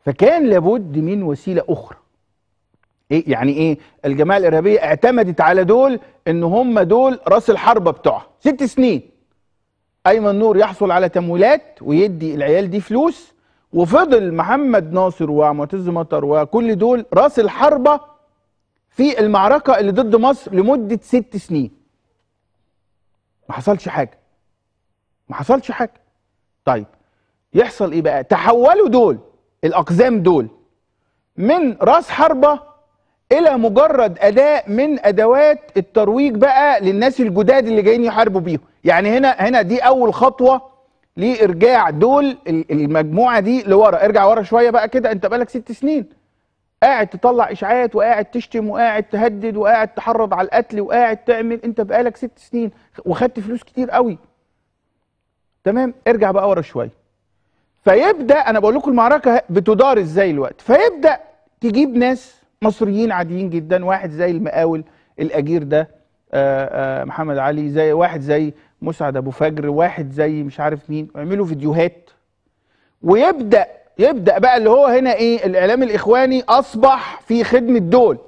فكان لابد من وسيلة أخرى إيه يعني إيه الجماعة الإرهابية اعتمدت على دول إن هم دول رأس الحربة بتوعها ست سنين أيمن نور يحصل على تمويلات ويدي العيال دي فلوس وفضل محمد ناصر ومعتز مطر وكل دول رأس الحربة في المعركة اللي ضد مصر لمدة ست سنين ما حصلش حاجة ما حصلش حاجة طيب يحصل ايه بقى تحولوا دول الاقزام دول من راس حربه الى مجرد اداء من ادوات الترويج بقى للناس الجداد اللي جايين يحاربوا بيهم يعني هنا هنا دي اول خطوه لارجاع دول المجموعه دي لورا ارجع ورا شويه بقى كده انت بقالك ست سنين قاعد تطلع اشاعات وقاعد تشتم وقاعد تهدد وقاعد تحرض على القتل وقاعد تعمل انت بقالك ست سنين وخدت فلوس كتير قوي تمام ارجع بقى ورا شويه فيبدا انا بقول لكم المعركه بتدار ازاي الوقت فيبدا تجيب ناس مصريين عاديين جدا واحد زي المقاول الاجير ده آآ آه، آآ آه، محمد علي زي واحد زي مسعد ابو فجر واحد زي مش عارف مين يعملوا فيديوهات ويبدا يبدا بقى اللي هو هنا ايه الاعلام الاخواني اصبح في خدمه دول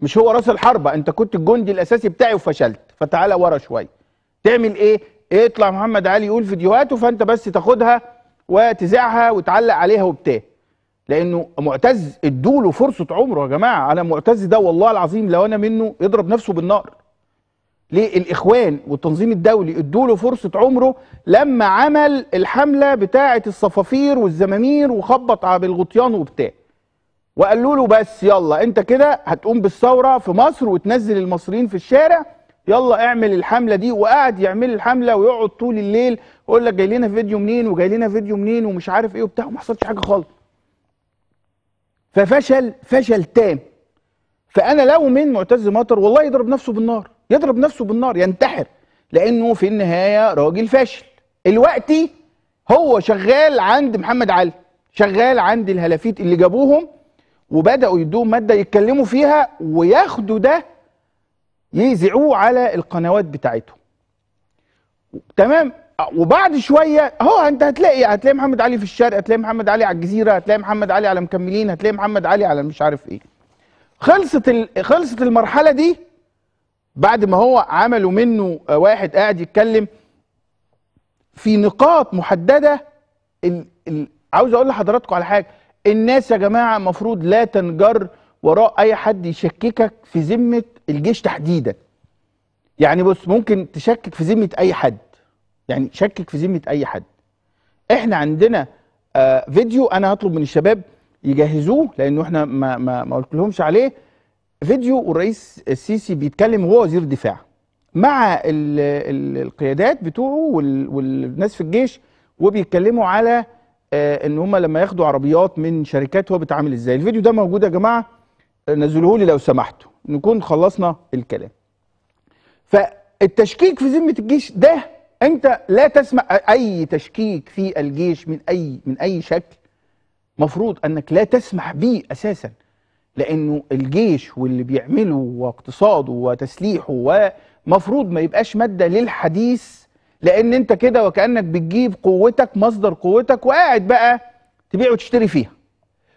مش هو راس الحربه انت كنت الجندي الاساسي بتاعي وفشلت فتعالى ورا شويه تعمل ايه, إيه يطلع محمد علي يقول فيديوهاته فانت بس تاخدها وتذاعها وتعلق عليها وبتاع لانه معتز ادوا له فرصه عمره يا جماعه انا معتز ده والله العظيم لو انا منه يضرب نفسه بالنار ليه الاخوان والتنظيم الدولي ادوا له فرصه عمره لما عمل الحمله بتاعه الصفافير والزمامير وخبط بالغطيان وبتاع وقالوا له بس يلا انت كده هتقوم بالثوره في مصر وتنزل المصريين في الشارع يلا اعمل الحمله دي وقعد يعمل الحمله ويقعد طول الليل يقول لك جاي لنا فيديو منين وجاي لنا فيديو منين ومش عارف ايه وبتاع وما حصلش حاجه خالص ففشل فشل تام فانا لو من معتز مطر والله يضرب نفسه بالنار يضرب نفسه بالنار ينتحر لانه في النهايه راجل فاشل الوقت هو شغال عند محمد علي شغال عند الهلافيت اللي جابوهم وبداوا يدوهم ماده يتكلموا فيها وياخدوا ده يذيعوه على القنوات بتاعتهم تمام وبعد شويه هو انت هتلاقي هتلاقي محمد علي في الشرق هتلاقي محمد علي على الجزيره هتلاقي محمد علي على مكملين هتلاقي محمد علي على مش عارف ايه خلصت خلصت المرحله دي بعد ما هو عملوا منه واحد قاعد يتكلم في نقاط محدده ال... ال... عاوز اقول لحضراتكم على حاجه الناس يا جماعه المفروض لا تنجر وراء اي حد يشككك في ذمه الجيش تحديدا يعني بص ممكن تشكك في ذمه اي حد يعني شكك في ذمه اي حد احنا عندنا آه فيديو انا هطلب من الشباب يجهزوه لانه احنا ما ما, ما قلتلهمش عليه فيديو والرئيس السيسي بيتكلم وهو وزير دفاع مع الـ الـ القيادات بتوعه والناس في الجيش وبيتكلموا على آه ان هم لما ياخدوا عربيات من شركات هو بيتعامل ازاي الفيديو ده موجود يا جماعه نزلوه لي لو سمحتوا نكون خلصنا الكلام فالتشكيك في ذمه الجيش ده انت لا تسمع اي تشكيك في الجيش من اي من اي شكل مفروض انك لا تسمح بيه اساسا لانه الجيش واللي بيعمله واقتصاده وتسليحه ومفروض ما يبقاش ماده للحديث لان انت كده وكانك بتجيب قوتك مصدر قوتك وقاعد بقى تبيع وتشتري فيها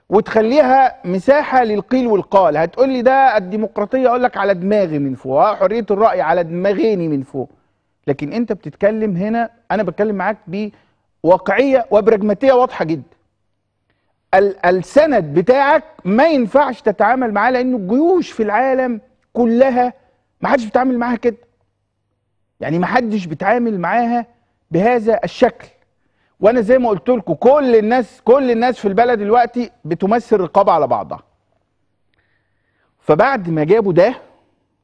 وتخليها مساحه للقيل والقال هتقول لي ده الديمقراطيه اقول لك على دماغي من فوق آه، حريه الراي على دماغيني من فوق لكن انت بتتكلم هنا انا بتكلم معاك بواقعيه وبراجماتيه واضحه جدا السند بتاعك ما ينفعش تتعامل معاه لان الجيوش في العالم كلها ما حدش بيتعامل معاها كده يعني ما حدش بيتعامل معاها بهذا الشكل وانا زي ما قلت لكم كل الناس كل الناس في البلد دلوقتي بتمثل رقابه على بعضها فبعد ما جابوا ده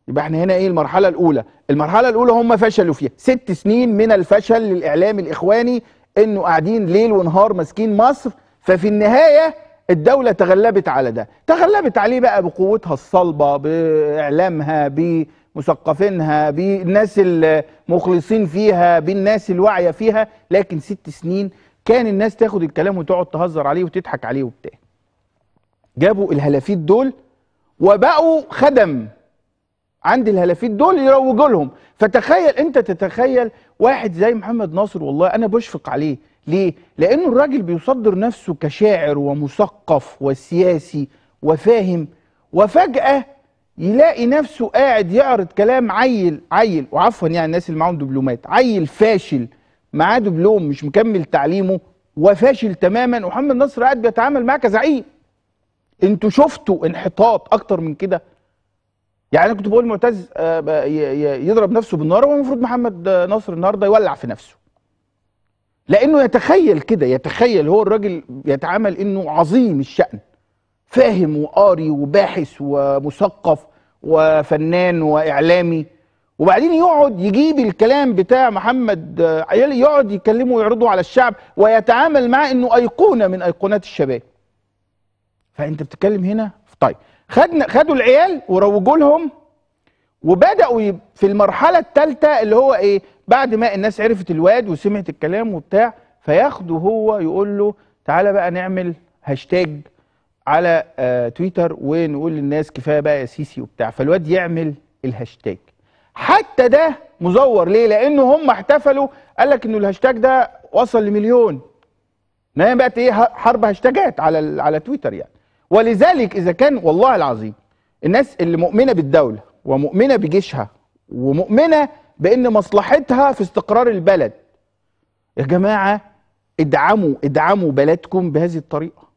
يبقى احنا هنا ايه المرحله الاولى المرحله الاولى هم فشلوا فيها ست سنين من الفشل للاعلام الاخواني انه قاعدين ليل ونهار ماسكين مصر ففي النهايه الدوله تغلبت على ده تغلبت عليه بقى بقوتها الصلبه باعلامها ب مثقفينها بالناس المخلصين فيها بالناس الواعيه فيها لكن ست سنين كان الناس تاخد الكلام وتقعد تهزر عليه وتضحك عليه وبتاع جابوا الهلافيت دول وبقوا خدم عند الهلافيت دول يروجوا لهم فتخيل انت تتخيل واحد زي محمد ناصر والله انا بشفق عليه ليه لانه الراجل بيصدر نفسه كشاعر ومثقف وسياسي وفاهم وفجاه يلاقي نفسه قاعد يعرض كلام عيل عيل وعفوا يعني الناس اللي معاهم دبلومات عيل فاشل معاه دبلوم مش مكمل تعليمه وفاشل تماما ومحمد نصر قاعد بيتعامل معاه كزعيم انتوا شفتوا انحطاط اكتر من كده يعني انا كنت بقول معتز آه، يضرب نفسه بالنار والمفروض محمد نصر النهارده يولع في نفسه لانه يتخيل كده يتخيل هو الراجل يتعامل انه عظيم الشان فاهم وقاري وباحث ومثقف وفنان واعلامي وبعدين يقعد يجيب الكلام بتاع محمد عيالي يقعد يكلمه ويعرضه على الشعب ويتعامل معاه انه ايقونه من ايقونات الشباب فانت بتتكلم هنا طيب خدنا خدوا العيال وروجوا لهم وبداوا في المرحله الثالثه اللي هو ايه بعد ما الناس عرفت الواد وسمعت الكلام وبتاع فياخده هو يقول له تعالى بقى نعمل هاشتاج على آه، تويتر ونقول للناس كفايه بقى يا سيسي وبتاع فالواد يعمل الهاشتاج حتى ده مزور ليه لانه هم احتفلوا قال لك انه الهاشتاج ده وصل لمليون ما هي بقت ايه حرب هاشتاجات على على تويتر يعني ولذلك اذا كان والله العظيم الناس اللي مؤمنه بالدوله ومؤمنه بجيشها ومؤمنه بان مصلحتها في استقرار البلد يا جماعه ادعموا ادعموا بلدكم بهذه الطريقه